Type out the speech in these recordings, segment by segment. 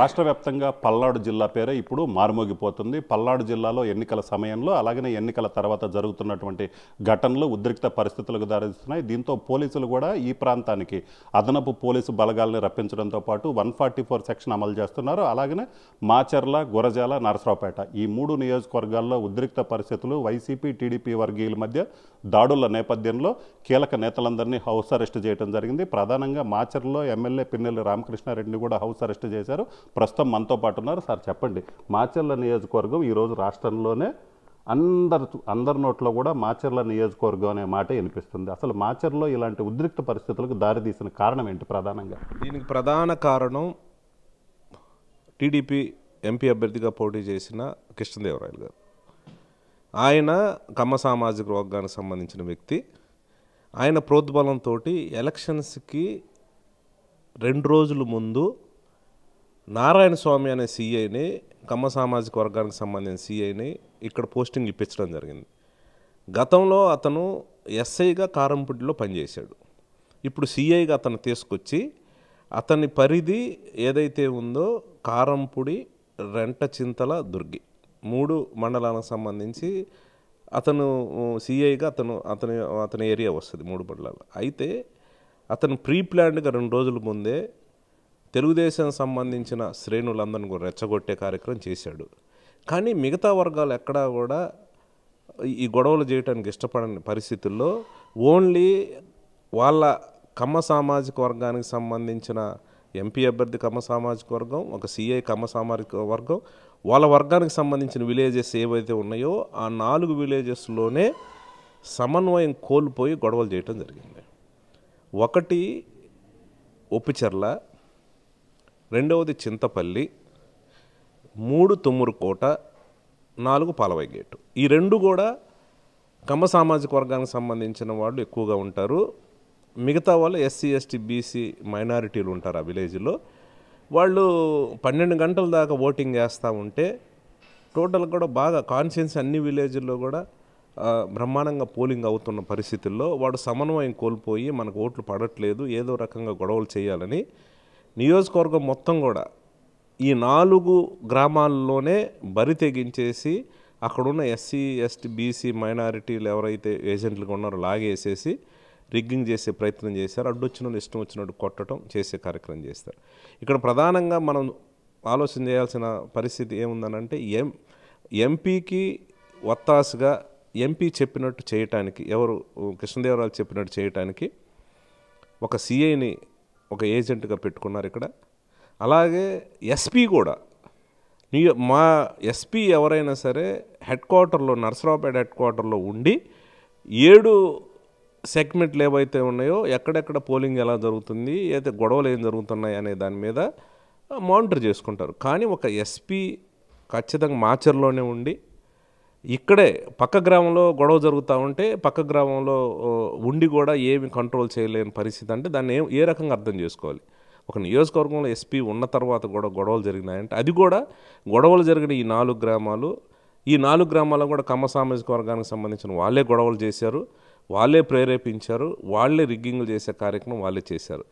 రాష్ట్ర వ్యాప్తంగా పల్నాడు జిల్లా పేరే ఇప్పుడు మారుమోగిపోతుంది పల్నాడు జిల్లాలో ఎన్నికల సమయంలో అలాగనే ఎన్నికల తర్వాత జరుగుతున్నటువంటి ఘటనలు ఉద్రిక్త పరిస్థితులకు దారిస్తున్నాయి దీంతో పోలీసులు కూడా ఈ ప్రాంతానికి అదనపు పోలీసు బలగాల్ని రప్పించడంతో పాటు వన్ ఫార్టీ ఫోర్ సెక్షన్ అమలు చేస్తున్నారు అలాగనే మాచర్ల గురజాల నరసరావుపేట ఈ మూడు నియోజకవర్గాల్లో ఉద్రిక్త పరిస్థితులు వైసీపీ టీడీపీ వర్గీయుల మధ్య దాడుల నేపథ్యంలో కీలక నేతలందరినీ హౌస్ అరెస్ట్ చేయడం జరిగింది ప్రధానంగా మాచర్లో ఎమ్మెల్యే పిన్నెల్లి రామకృష్ణారెడ్డిని కూడా హౌస్ అరెస్ట్ చేశారు ప్రస్తుతం మనతో పాటు ఉన్నారు సార్ చెప్పండి మాచర్ల నియోజకవర్గం ఈరోజు రాష్ట్రంలోనే అందరు అందరి నోట్లో కూడా మాచర్ల నియోజకవర్గం అనే మాట వినిపిస్తుంది అసలు మాచర్లో ఇలాంటి ఉద్రిక్త పరిస్థితులకు దారితీసిన కారణం ఏంటి ప్రధానంగా దీనికి ప్రధాన కారణం టీడీపీ ఎంపీ అభ్యర్థిగా పోటీ చేసిన కృష్ణదేవరాయలు గారు ఆయన కమ్మ సామాజిక వర్గానికి సంబంధించిన వ్యక్తి ఆయన ప్రోద్బలంతో ఎలక్షన్స్కి రెండు రోజుల ముందు నారాయణ స్వామి అనే సిఐని కమ్మ సామాజిక వర్గానికి సంబంధించిన సీఐని ఇక్కడ పోస్టింగ్ ఇప్పించడం జరిగింది గతంలో అతను ఎస్ఐగా కారంపుడిలో పనిచేశాడు ఇప్పుడు సీఐగా అతను తీసుకొచ్చి అతని పరిధి ఏదైతే ఉందో కారంపుడి చింతల దుర్గి మూడు మండలాలకు సంబంధించి అతను సీఐగా అతను అతని అతని ఏరియా వస్తుంది మూడు మండలాలు అయితే అతను ప్రీ ప్లాన్డ్గా రెండు రోజుల ముందే తెలుగుదేశం సంబంధించిన శ్రేణులందరిని కూడా రెచ్చగొట్టే కార్యక్రమం చేశాడు కానీ మిగతా వర్గాలు ఎక్కడా కూడా ఈ గొడవలు చేయడానికి ఇష్టపడని పరిస్థితుల్లో ఓన్లీ వాళ్ళ కమ్మ సామాజిక వర్గానికి సంబంధించిన ఎంపీ అభ్యర్థి కమ్మ సామాజిక వర్గం ఒక సిఐ కమ్మ సామాజిక వర్గం వాళ్ళ వర్గానికి సంబంధించిన విలేజెస్ ఏవైతే ఉన్నాయో ఆ నాలుగు విలేజెస్లోనే సమన్వయం కోల్పోయి గొడవలు చేయటం జరిగింది ఒకటి ఒప్పిచర్ల రెండవది చింతపల్లి మూడు తుమ్మురుకోట నాలుగు పాలవై గేటు ఈ రెండు కూడా కమ్మ సామాజిక వర్గానికి సంబంధించిన వాళ్ళు ఎక్కువగా ఉంటారు మిగతా వాళ్ళు ఎస్సీ ఎస్టీ బీసీ మైనారిటీలు ఉంటారు ఆ విలేజ్లో వాళ్ళు పన్నెండు గంటల దాకా ఓటింగ్ చేస్తూ ఉంటే టోటల్ కూడా బాగా కాన్షియన్స్ అన్ని విలేజ్ల్లో కూడా బ్రహ్మాండంగా పోలింగ్ అవుతున్న పరిస్థితుల్లో వాడు సమన్వయం కోల్పోయి మనకు ఓట్లు పడట్లేదు ఏదో రకంగా గొడవలు చేయాలని నియోజకవర్గం మొత్తం కూడా ఈ నాలుగు గ్రామాల్లోనే బరి తెగించేసి అక్కడున్న ఎస్సీ ఎస్టీ బీసీ మైనారిటీలు ఎవరైతే ఏజెంట్లుగా ఉన్నారో లాగేసేసి రిగ్గింగ్ చేసే ప్రయత్నం చేశారు అడ్డు వాళ్ళు ఇష్టం వచ్చినట్టు కొట్టడం చేసే కార్యక్రమం చేస్తారు ఇక్కడ ప్రధానంగా మనం ఆలోచన చేయాల్సిన పరిస్థితి ఏముందనంటే ఎం ఎంపీకి వత్తాసుగా ఎంపీ చెప్పినట్టు చేయటానికి ఎవరు కృష్ణదేవరాయలు చెప్పినట్టు చేయటానికి ఒక సీఐని ఒక ఏజెంట్గా పెట్టుకున్నారు ఇక్కడ అలాగే ఎస్పీ కూడా మా ఎస్పీ ఎవరైనా సరే హెడ్ క్వార్టర్లో నర్సరావుపేట హెడ్ క్వార్టర్లో ఉండి ఏడు సెగ్మెంట్లు ఏవైతే ఉన్నాయో ఎక్కడెక్కడ పోలింగ్ ఎలా జరుగుతుంది అయితే గొడవలు ఏం జరుగుతున్నాయి అనే దాని మీద మానిటర్ చేసుకుంటారు కానీ ఒక ఎస్పీ ఖచ్చితంగా మాచర్లోనే ఉండి ఇక్కడే పక్క గ్రామంలో గొడవ జరుగుతూ ఉంటే పక్క గ్రామంలో ఉండి కూడా ఏమి కంట్రోల్ చేయలేని పరిస్థితి అంటే దాన్ని ఏ రకంగా అర్థం చేసుకోవాలి ఒక నియోజకవర్గంలో ఎస్పీ ఉన్న తర్వాత కూడా గొడవలు జరిగినాయంటే అది కూడా గొడవలు జరిగిన ఈ నాలుగు గ్రామాలు ఈ నాలుగు గ్రామాల్లో కూడా కమ్మ సామాజిక వర్గానికి సంబంధించిన వాళ్ళే గొడవలు చేశారు వాళ్ళే ప్రేరేపించారు వాళ్ళే రిగ్గింగ్లు చేసే కార్యక్రమం వాళ్ళే చేశారు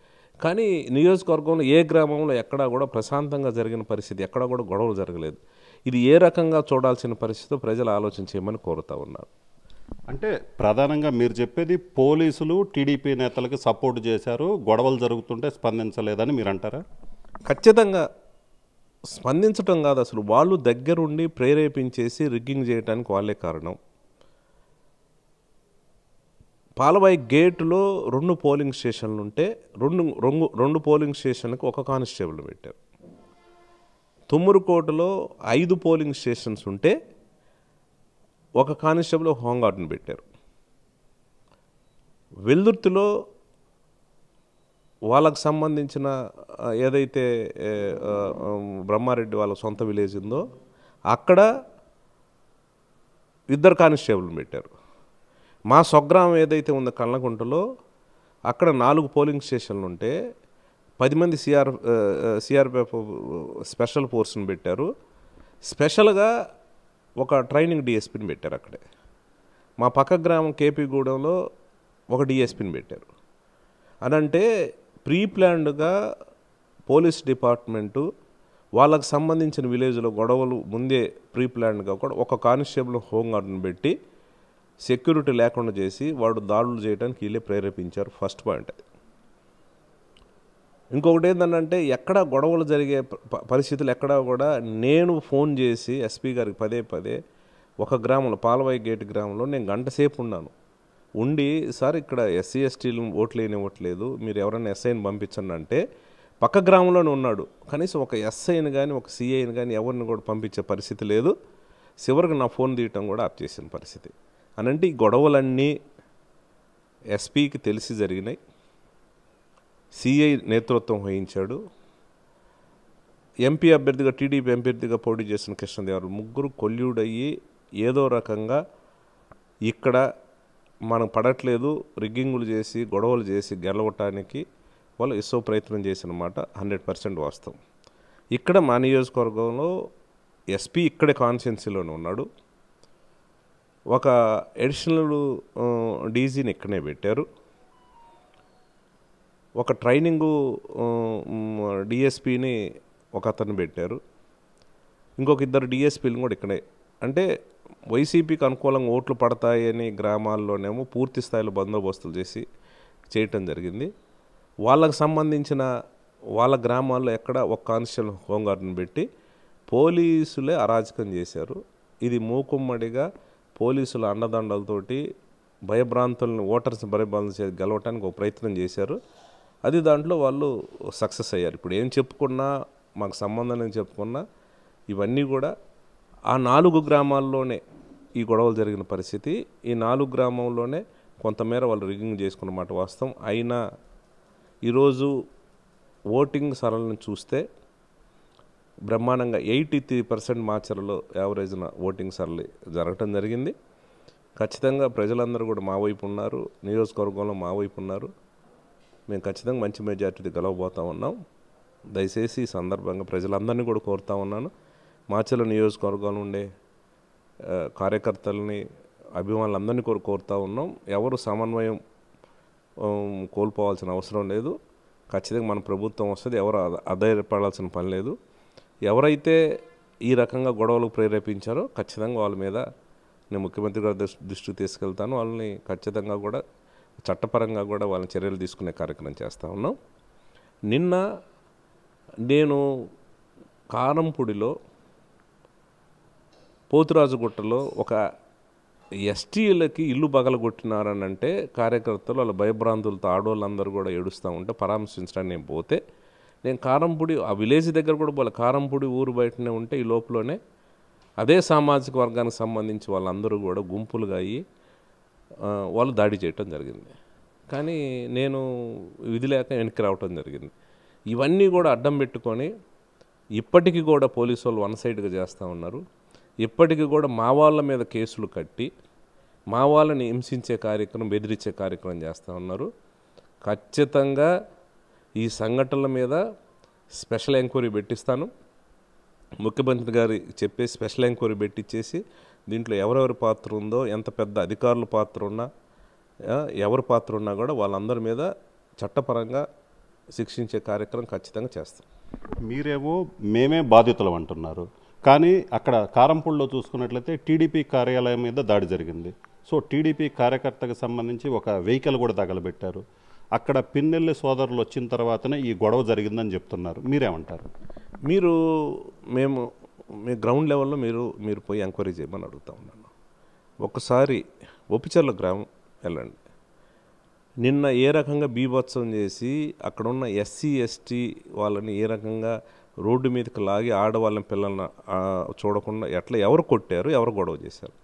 కానీ నియోజకవర్గంలో ఏ గ్రామంలో ఎక్కడా కూడా ప్రశాంతంగా జరిగిన పరిస్థితి ఎక్కడా కూడా గొడవలు జరగలేదు ఇది ఏ రకంగా చూడాల్సిన పరిస్థితి ప్రజలు ఆలోచన చేయమని కోరుతా ఉన్నారు అంటే ప్రధానంగా మీరు చెప్పేది పోలీసులు టీడీపీ నేతలకు సపోర్ట్ చేశారు గొడవలు జరుగుతుంటే స్పందించలేదని మీరు అంటారా ఖచ్చితంగా స్పందించటం కాదు అసలు వాళ్ళు దగ్గరుండి ప్రేరేపించేసి రిగ్గింగ్ చేయడానికి వాళ్ళే కారణం పాలబాయి గేటులో రెండు పోలింగ్ స్టేషన్లు ఉంటే రెండు రెండు పోలింగ్ స్టేషన్లకు ఒక కానిస్టేబుల్ పెట్టారు తుమ్మురుకోటలో ఐదు పోలింగ్ స్టేషన్స్ ఉంటే ఒక కానిస్టేబుల్ హోంగార్డును పెట్టారు వెల్దుర్తిలో వాళ్ళకు సంబంధించిన ఏదైతే బ్రహ్మారెడ్డి వాళ్ళ సొంత విలేజ్ ఉందో అక్కడ ఇద్దరు కానిస్టేబుల్ని పెట్టారు మా స్వగ్రామం ఏదైతే ఉందో కళ్ళకుంటలో అక్కడ నాలుగు పోలింగ్ స్టేషన్లు ఉంటే పది మంది సిఆర్ సిఆర్పిఎఫ్ స్పెషల్ ఫోర్స్ని పెట్టారు స్పెషల్గా ఒక ట్రైనింగ్ డిఎస్పీని పెట్టారు అక్కడే మా పక్క గ్రామం కేపీగూడెంలో ఒక డిఎస్పీని పెట్టారు అనంటే ప్రీ ప్లాన్డ్గా పోలీస్ డిపార్ట్మెంటు వాళ్ళకు సంబంధించిన విలేజ్లో గొడవలు ముందే ప్రీ ప్లాన్డ్గా కూడా ఒక కానిస్టేబుల్ హోంగార్డ్ని పెట్టి సెక్యూరిటీ లేకుండా చేసి వాడు దాడులు చేయడానికి వీళ్ళే ప్రేరేపించారు ఫస్ట్ పాయింట్ అది ఇంకొకటి ఏంటంటే ఎక్కడ గొడవలు జరిగే పరిస్థితులు ఎక్కడ కూడా నేను ఫోన్ చేసి ఎస్పీ గారికి పదే పదే ఒక గ్రామంలో పాలవాయి గేట్ గ్రామంలో నేను గంట సేపు ఉన్నాను ఉండి సార్ ఇక్కడ ఎస్సీ ఎస్టీలు ఓట్లు ఇవ్వట్లేదు మీరు ఎవరైనా ఎస్ఐని పంపించండి అంటే పక్క గ్రామంలోనే ఉన్నాడు కనీసం ఒక ఎస్ఐని కానీ ఒక సిఐని కానీ ఎవరిని కూడా పంపించే పరిస్థితి లేదు చివరికి నా ఫోన్ తీయటం కూడా ఆప్ చేసిన పరిస్థితి అనంటే ఈ గొడవలన్నీ ఎస్పీకి తెలిసి జరిగినాయి సిఐ నేతృత్వం వహించాడు ఎంపీ అభ్యర్థిగా టీడీపీ అభ్యర్థిగా పోటీ చేసిన కృష్ణదేవరాయలు ముగ్గురు కొల్యూడయ్యి ఏదో రకంగా ఇక్కడ మనం పడట్లేదు రిగ్గింగులు చేసి గొడవలు చేసి గెలవటానికి వాళ్ళు ఇసో ప్రయత్నం చేసిన మాట హండ్రెడ్ పర్సెంట్ వాస్తవం ఇక్కడ మా నియోజకవర్గంలో ఎస్పీ ఇక్కడే కాన్స్టిట్యున్సీలోనే ఉన్నాడు ఒక ఎడిషనల్ డీజీని ఇక్కడనే పెట్టారు ఒక ట్రైనింగు డిఎస్పీని ఒక అతను పెట్టారు ఇంకొక ఇద్దరు డిఎస్పీలు కూడా ఇక్కడే అంటే వైసీపీకి అనుకూలంగా ఓట్లు పడతాయని గ్రామాల్లోనేమో పూర్తి స్థాయిలో బందోబస్తులు చేసి చేయటం జరిగింది వాళ్ళకు సంబంధించిన వాళ్ళ గ్రామాల్లో ఎక్కడ ఒక కానిస్టేబుల్ హోంగార్డును పెట్టి పోలీసులే అరాచకం చేశారు ఇది మూకుమ్మడిగా పోలీసుల అండదండలతోటి భయభ్రాంతులను ఓటర్స్ భయభ్రాంతులు గెలవటానికి ఒక ప్రయత్నం చేశారు అది దాంట్లో వాళ్ళు సక్సెస్ అయ్యారు ఇప్పుడు ఏం చెప్పుకున్నా మాకు సంబంధం అని చెప్పుకున్నా ఇవన్నీ కూడా ఆ నాలుగు గ్రామాల్లోనే ఈ గొడవలు జరిగిన పరిస్థితి ఈ నాలుగు గ్రామంలోనే కొంతమేర వాళ్ళు రిగింగ్ చేసుకున్నమాట వాస్తవం అయినా ఈరోజు ఓటింగ్ సరళను చూస్తే బ్రహ్మాండంగా ఎయిటీ త్రీ పర్సెంట్ మాచర్లో యావరేజ్న ఓటింగ్ సరళి జరగటం జరిగింది ఖచ్చితంగా ప్రజలందరూ కూడా మా వైపు ఉన్నారు నియోజకవర్గంలో మా వైపు ఉన్నారు మేము ఖచ్చితంగా మంచి మెజార్టీది గెలవబోతా ఉన్నాం దయచేసి ఈ సందర్భంగా ప్రజలందరినీ కూడా కోరుతా ఉన్నాను మాచల నియోజకవర్గంలో ఉండే కార్యకర్తలని అభిమానులందరినీ కోరు కోరుతా ఉన్నాం ఎవరు సమన్వయం కోల్పోవాల్సిన అవసరం లేదు ఖచ్చితంగా మన ప్రభుత్వం వస్తుంది ఎవరు అధైర్యపడాల్సిన పని లేదు ఎవరైతే ఈ రకంగా గొడవలకు ప్రేరేపించారో ఖచ్చితంగా వాళ్ళ మీద నేను ముఖ్యమంత్రి గారి దృష్టికి తీసుకెళ్తాను వాళ్ళని ఖచ్చితంగా కూడా చట్టపరంగా కూడా వాళ్ళని చర్యలు తీసుకునే కార్యక్రమం చేస్తూ ఉన్నాం నిన్న నేను కారంపూడిలో పోతురాజుగుట్టలో ఒక ఎస్టీలకి ఇల్లు బగలగొట్టినారని అంటే కార్యకర్తలు వాళ్ళ భయభ్రాంతులతో ఆడవాళ్ళందరూ కూడా ఏడుస్తూ ఉంటే పరామర్శించడానికి నేను పోతే నేను కారంపూడి ఆ విలేజ్ దగ్గర కూడా వాళ్ళ కారంపూడి ఊరు బయటనే ఉంటే ఈ లోపలనే అదే సామాజిక వర్గానికి సంబంధించి వాళ్ళందరూ కూడా గుంపులుగా అయ్యి వాళ్ళు దాడి చేయటం జరిగింది కానీ నేను విధి లేక వెనక్కి రావటం జరిగింది ఇవన్నీ కూడా అడ్డం పెట్టుకొని ఇప్పటికీ కూడా పోలీసు వాళ్ళు వన్ సైడ్గా చేస్తూ ఉన్నారు ఇప్పటికీ కూడా మా వాళ్ళ మీద కేసులు కట్టి మా వాళ్ళని హింసించే కార్యక్రమం బెదిరించే కార్యక్రమం చేస్తూ ఉన్నారు ఖచ్చితంగా ఈ సంఘటనల మీద స్పెషల్ ఎంక్వైరీ పెట్టిస్తాను ముఖ్యమంత్రి గారి చెప్పే స్పెషల్ ఎంక్వైరీ పెట్టించేసి దీంట్లో ఎవరెవరి పాత్ర ఉందో ఎంత పెద్ద అధికారుల పాత్ర ఉన్నా ఎవరి పాత్ర ఉన్నా కూడా వాళ్ళందరి మీద చట్టపరంగా శిక్షించే కార్యక్రమం ఖచ్చితంగా చేస్తాం మీరేమో మేమే బాధితులు అంటున్నారు కానీ అక్కడ కారంపూడిలో చూసుకున్నట్లయితే టీడీపీ కార్యాలయం మీద దాడి జరిగింది సో టీడీపీ కార్యకర్తకు సంబంధించి ఒక వెహికల్ కూడా తగలబెట్టారు అక్కడ పిన్నెల్లి సోదరులు వచ్చిన తర్వాతనే ఈ గొడవ జరిగిందని చెప్తున్నారు మీరేమంటారు మీరు మేము మీ గ్రౌండ్ లెవెల్లో మీరు మీరు పోయి ఎంక్వైరీ చేయమని అడుగుతా ఉన్నాను ఒకసారి ఒపిచర్ల గ్రామం వెళ్ళండి నిన్న ఏ రకంగా బీభత్సం చేసి అక్కడ ఉన్న ఎస్సీ ఎస్టీ వాళ్ళని ఏ రకంగా రోడ్డు మీదకి లాగి ఆడవాళ్ళని పిల్లల్ని చూడకుండా ఎట్లా ఎవరు కొట్టారు ఎవరు గొడవ చేశారు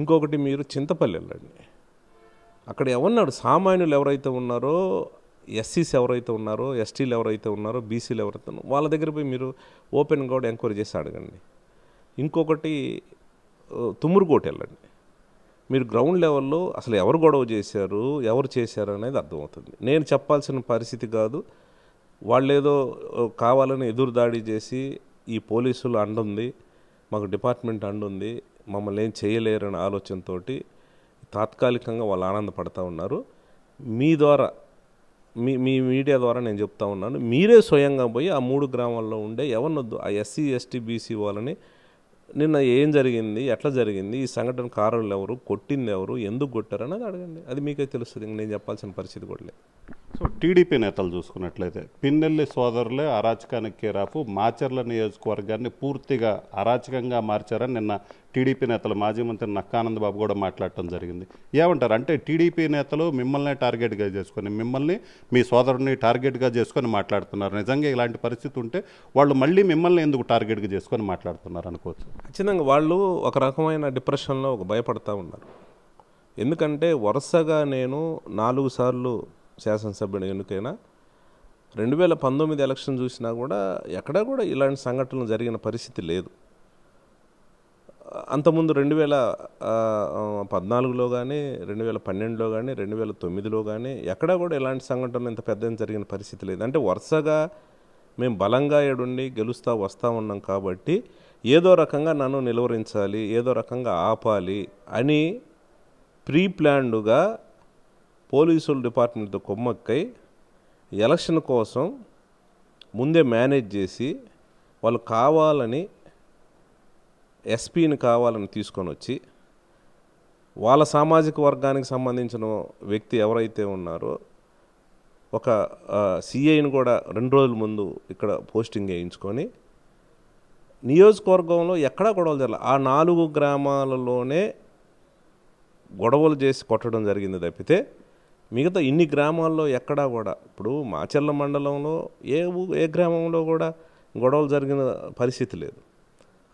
ఇంకొకటి మీరు చింతపల్లి వెళ్ళండి అక్కడ ఎవరున్నాడు సామాన్యులు ఎవరైతే ఉన్నారో ఎస్సీస్ ఎవరైతే ఉన్నారో ఎస్టీలు ఎవరైతే ఉన్నారో బీసీలు ఎవరైతే ఉన్నారో వాళ్ళ దగ్గర పోయి మీరు ఓపెన్ కూడా ఎంక్వైరీ చేసి అడగండి ఇంకొకటి తుమ్మురుకోట వెళ్ళండి మీరు గ్రౌండ్ లెవెల్లో అసలు ఎవరు గొడవ చేశారు ఎవరు చేశారు అనేది అర్థమవుతుంది నేను చెప్పాల్సిన పరిస్థితి కాదు వాళ్ళేదో కావాలని ఎదురుదాడి చేసి ఈ పోలీసులు అండుంది మాకు డిపార్ట్మెంట్ అండుంది మమ్మల్ని ఏం చేయలేరనే ఆలోచనతోటి తాత్కాలికంగా వాళ్ళు ఆనందపడతా ఉన్నారు మీ ద్వారా మీ మీ మీడియా ద్వారా నేను చెప్తా ఉన్నాను మీరే స్వయంగా పోయి ఆ మూడు గ్రామాల్లో ఉండే ఎవరినొద్దు ఆ ఎస్సీ ఎస్టీ బీసీ వాళ్ళని నిన్న ఏం జరిగింది ఎట్లా జరిగింది ఈ సంఘటన కారులు ఎవరు కొట్టింది ఎవరు ఎందుకు కొట్టారు అన్నది అడగండి అది మీకే తెలుస్తుంది ఇంక నేను చెప్పాల్సిన పరిస్థితి కూడా లేదు సో టీడీపీ నేతలు చూసుకున్నట్లయితే పిన్నెల్లి సోదరులే అరాచకానికి రాపు మాచర్ల నియోజకవర్గాన్ని పూర్తిగా అరాచకంగా మార్చారని నిన్న టీడీపీ నేతలు మాజీ మంత్రి నక్కానందబాబు కూడా మాట్లాడటం జరిగింది ఏమంటారు అంటే టీడీపీ నేతలు మిమ్మల్ని టార్గెట్గా చేసుకొని మిమ్మల్ని మీ సోదరుని టార్గెట్గా చేసుకొని మాట్లాడుతున్నారు నిజంగా ఇలాంటి పరిస్థితి ఉంటే వాళ్ళు మళ్ళీ మిమ్మల్ని ఎందుకు టార్గెట్గా చేసుకొని మాట్లాడుతున్నారు అనుకోవచ్చు ఖచ్చితంగా వాళ్ళు ఒక రకమైన డిప్రెషన్లో ఒక భయపడతా ఉన్నారు ఎందుకంటే వరుసగా నేను నాలుగు సార్లు శాసనసభ్యుని ఎన్నికైనా రెండు వేల పంతొమ్మిది ఎలక్షన్ చూసినా కూడా ఎక్కడా కూడా ఇలాంటి సంఘటనలు జరిగిన పరిస్థితి లేదు అంతకుముందు రెండు వేల పద్నాలుగులో కానీ రెండు వేల పన్నెండులో కానీ రెండు వేల తొమ్మిదిలో కానీ ఎక్కడా కూడా ఎలాంటి సంఘటనలు ఇంత పెద్ద జరిగిన పరిస్థితి లేదు అంటే వరుసగా మేము బలంగా ఏడుండి గెలుస్తూ వస్తూ ఉన్నాం కాబట్టి ఏదో రకంగా నన్ను నిలువరించాలి ఏదో రకంగా ఆపాలి అని ప్రీ ప్లాన్డ్గా పోలీసుల డిపార్ట్మెంట్తో కొమ్మక్కై ఎలక్షన్ కోసం ముందే మేనేజ్ చేసి వాళ్ళు కావాలని ఎస్పీని కావాలని తీసుకొని వచ్చి వాళ్ళ సామాజిక వర్గానికి సంబంధించిన వ్యక్తి ఎవరైతే ఉన్నారో ఒక సిఐని కూడా రెండు రోజుల ముందు ఇక్కడ పోస్టింగ్ వేయించుకొని నియోజకవర్గంలో ఎక్కడా గొడవలు జరగాలి ఆ నాలుగు గ్రామాలలోనే గొడవలు చేసి కొట్టడం జరిగింది తప్పితే మిగతా ఇన్ని గ్రామాల్లో ఎక్కడా కూడా ఇప్పుడు మాచెల్ల మండలంలో ఏ ఏ గ్రామంలో కూడా గొడవలు జరిగిన పరిస్థితి లేదు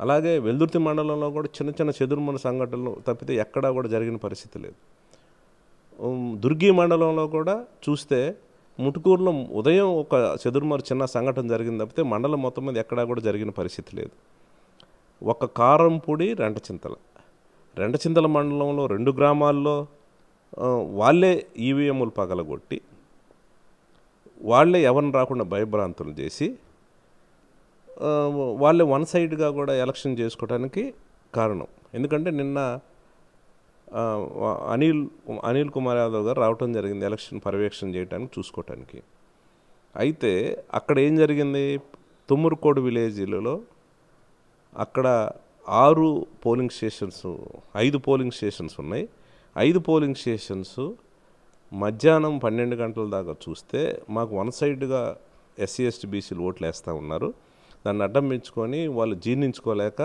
అలాగే వెల్దుర్తి మండలంలో కూడా చిన్న చిన్న చెదురుమన సంఘటనలు తప్పితే ఎక్కడా కూడా జరిగిన పరిస్థితి లేదు దుర్గి మండలంలో కూడా చూస్తే ముటుకూరులో ఉదయం ఒక చెదురుమరు చిన్న సంఘటన జరిగింది తప్పితే మండలం మొత్తం మీద ఎక్కడా కూడా జరిగిన పరిస్థితి లేదు ఒక కారం పొడి రెండ చింతల మండలంలో రెండు గ్రామాల్లో వాళ్ళే ఈవీఎంలు పగలగొట్టి వాళ్ళే ఎవరిని రాకుండా భయభ్రాంతులు చేసి వాళ్ళే వన్ సైడ్గా కూడా ఎలక్షన్ చేసుకోవడానికి కారణం ఎందుకంటే నిన్న అనిల్ అనిల్ కుమార్ యాదవ్ గారు రావటం జరిగింది ఎలక్షన్ పర్యవేక్షణ చేయడానికి చూసుకోవటానికి అయితే అక్కడ ఏం జరిగింది తుమ్మూరుకోడు విలేజ్లలో అక్కడ ఆరు పోలింగ్ స్టేషన్స్ ఐదు పోలింగ్ స్టేషన్స్ ఉన్నాయి ఐదు పోలింగ్ స్టేషన్స్ మధ్యాహ్నం పన్నెండు గంటల దాకా చూస్తే మాకు వన్ సైడ్గా ఎస్సీ ఎస్టీ బీసీలు ఓట్లు వేస్తూ ఉన్నారు దాన్ని అడ్డంపించుకొని వాళ్ళు జీర్ణించుకోలేక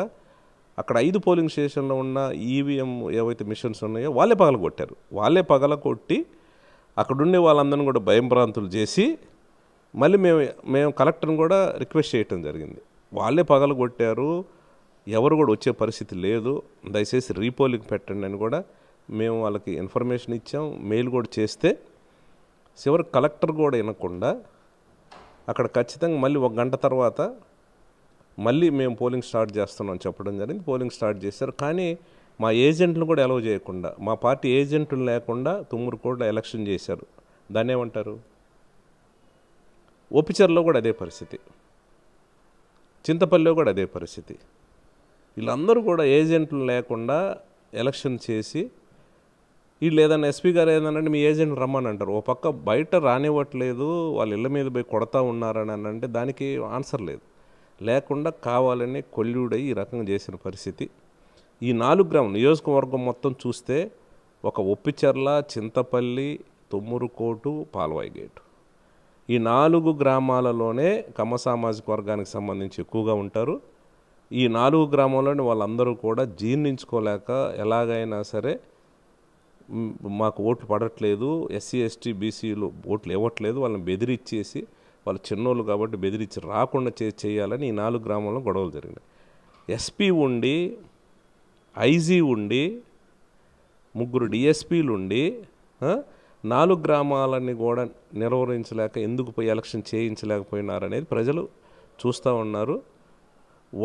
అక్కడ ఐదు పోలింగ్ స్టేషన్లో ఉన్న ఈవీఎం ఏవైతే మిషన్స్ ఉన్నాయో వాళ్ళే పగలగొట్టారు వాళ్ళే పగల కొట్టి అక్కడుండే వాళ్ళందరిని కూడా భయంభ్రాంతులు చేసి మళ్ళీ మేము మేము కలెక్టర్ని కూడా రిక్వెస్ట్ చేయటం జరిగింది వాళ్ళే పగల కొట్టారు ఎవరు కూడా వచ్చే పరిస్థితి లేదు దయచేసి రీపోలింగ్ పెట్టండి అని కూడా మేము వాళ్ళకి ఇన్ఫర్మేషన్ ఇచ్చాం మెయిల్ కూడా చేస్తే చివరి కలెక్టర్ కూడా వినకుండా అక్కడ ఖచ్చితంగా మళ్ళీ ఒక గంట తర్వాత మళ్ళీ మేము పోలింగ్ స్టార్ట్ చేస్తున్నాం చెప్పడం జరిగింది పోలింగ్ స్టార్ట్ చేశారు కానీ మా ఏజెంట్లు కూడా అలౌ చేయకుండా మా పార్టీ ఏజెంట్లు లేకుండా తుమ్మురుకోట ఎలక్షన్ చేశారు దాన్ని ఏమంటారు ఒపిచర్లో కూడా అదే పరిస్థితి చింతపల్లిలో కూడా అదే పరిస్థితి వీళ్ళందరూ కూడా ఏజెంట్లు లేకుండా ఎలక్షన్ చేసి వీళ్ళు ఏదైనా ఎస్పీ గారు ఏదన్నా మీ ఏజెంట్ రమ్మని అంటారు ఓ పక్క బయట రానివ్వట్లేదు వాళ్ళ ఇళ్ళ మీద పోయి కొడతా ఉన్నారని అంటే దానికి ఆన్సర్ లేదు లేకుండా కావాలని కొల్లుడై ఈ రకంగా చేసిన పరిస్థితి ఈ నాలుగు గ్రామం నియోజకవర్గం మొత్తం చూస్తే ఒక ఉప్పిచెర్ల చింతపల్లి తుమ్మురుకోటు పాలవాయి గేటు ఈ నాలుగు గ్రామాలలోనే కమ సామాజిక వర్గానికి సంబంధించి ఎక్కువగా ఉంటారు ఈ నాలుగు గ్రామంలోని వాళ్ళందరూ కూడా జీర్ణించుకోలేక ఎలాగైనా సరే మాకు ఓట్లు పడట్లేదు ఎస్సీ ఎస్టీ బీసీలు ఓట్లు ఇవ్వట్లేదు వాళ్ళని బెదిరిచ్చేసి వాళ్ళు చిన్నోళ్ళు కాబట్టి బెదిరించి రాకుండా చే చేయాలని ఈ నాలుగు గ్రామాల్లో గొడవలు జరిగినాయి ఎస్పీ ఉండి ఐజీ ఉండి ముగ్గురు డిఎస్పీలు ఉండి నాలుగు గ్రామాలని కూడా నిర్వహించలేక ఎందుకు పోయి ఎలక్షన్ చేయించలేకపోయినారనేది ప్రజలు చూస్తూ ఉన్నారు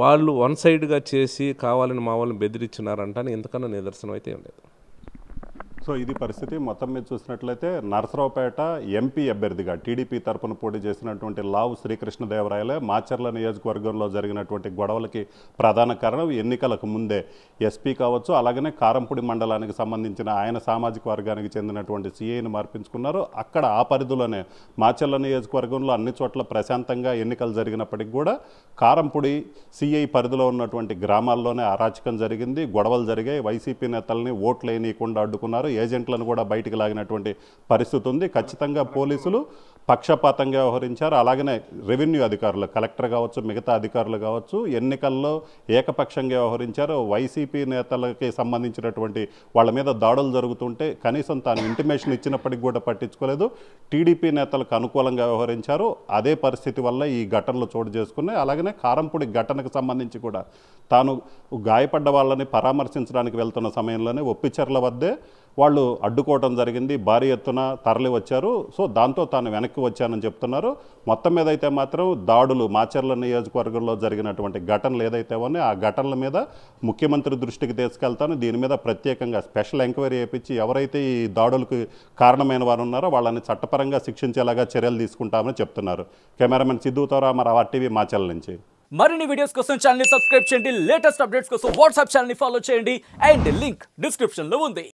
వాళ్ళు వన్ సైడ్గా చేసి కావాలని మా వాళ్ళని బెదిరించినారంటే ఇంతకన్నా నిదర్శనం అయితే ఏం లేదు సో ఇది పరిస్థితి మొత్తం మీద చూసినట్లయితే నరసరావుపేట ఎంపీ అభ్యర్థిగా టీడీపీ తరపున పోటీ చేసినటువంటి లావు శ్రీకృష్ణదేవరాయలే మాచర్ల నియోజకవర్గంలో జరిగినటువంటి గొడవలకి ప్రధాన కారణం ఎన్నికలకు ముందే ఎస్పీ కావచ్చు అలాగనే కారంపూడి మండలానికి సంబంధించిన ఆయన సామాజిక వర్గానికి చెందినటువంటి సీఐని మార్పించుకున్నారు అక్కడ ఆ పరిధిలోనే మాచర్ల నియోజకవర్గంలో అన్ని చోట్ల ప్రశాంతంగా ఎన్నికలు జరిగినప్పటికీ కూడా కారంపూడి సిఐ పరిధిలో ఉన్నటువంటి గ్రామాల్లోనే అరాచకం జరిగింది గొడవలు జరిగాయి వైసీపీ నేతల్ని ఓట్లు వేయనీయకుండా అడ్డుకున్నారు ఏజెంట్లను కూడా బయటికి లాగినటువంటి పరిస్థితి ఉంది ఖచ్చితంగా పోలీసులు పక్షపాతంగా వ్యవహరించారు అలాగనే రెవెన్యూ అధికారులు కలెక్టర్ కావచ్చు మిగతా అధికారులు కావచ్చు ఎన్నికల్లో ఏకపక్షంగా వ్యవహరించారు వైసీపీ నేతలకి సంబంధించినటువంటి వాళ్ళ మీద దాడులు జరుగుతుంటే కనీసం తాను ఇంటిమేషన్ ఇచ్చినప్పటికి కూడా పట్టించుకోలేదు టీడీపీ నేతలకు అనుకూలంగా వ్యవహరించారు అదే పరిస్థితి వల్ల ఈ ఘటనలు చోటు చేసుకున్నాయి అలాగనే కారంపూడి ఘటనకు సంబంధించి కూడా తాను గాయపడ్డ వాళ్ళని పరామర్శించడానికి వెళ్తున్న సమయంలోనే ఒప్పిచర్ల వద్దే వాళ్ళు అడ్డుకోవడం జరిగింది భారీ ఎత్తున తరలి వచ్చారు సో దాంతో తాను వెనక్కి వచ్చానని చెప్తున్నారు మొత్తం మీద అయితే మాత్రం దాడులు మాచర్ల నియోజకవర్గంలో జరిగినటువంటి ఘటనలు ఏదైతే ఉన్నాయో ఆ ఘటనల మీద ముఖ్యమంత్రి దృష్టికి తీసుకెళ్తాను దీని మీద ప్రత్యేకంగా స్పెషల్ ఎంక్వైరీ చేయించి ఎవరైతే ఈ దాడులకు కారణమైన వారు ఉన్నారో వాళ్ళని చట్టపరంగా శిక్షించేలాగా చర్యలు తీసుకుంటామని చెప్తున్నారు కెమెరామెన్ సిద్ధుతో రామారావు టీవీ మాచర్ల నుంచి మరిన్ని వీడియోస్ కోసం ఛానల్ సబ్స్క్రైబ్ చేయండి లేటెస్ట్ అప్డేట్స్ కోసం వాట్సాప్ ఛానల్ ఫాలో చేయండి అండ్ లింక్ డిస్క్రిప్షన్లో ఉంది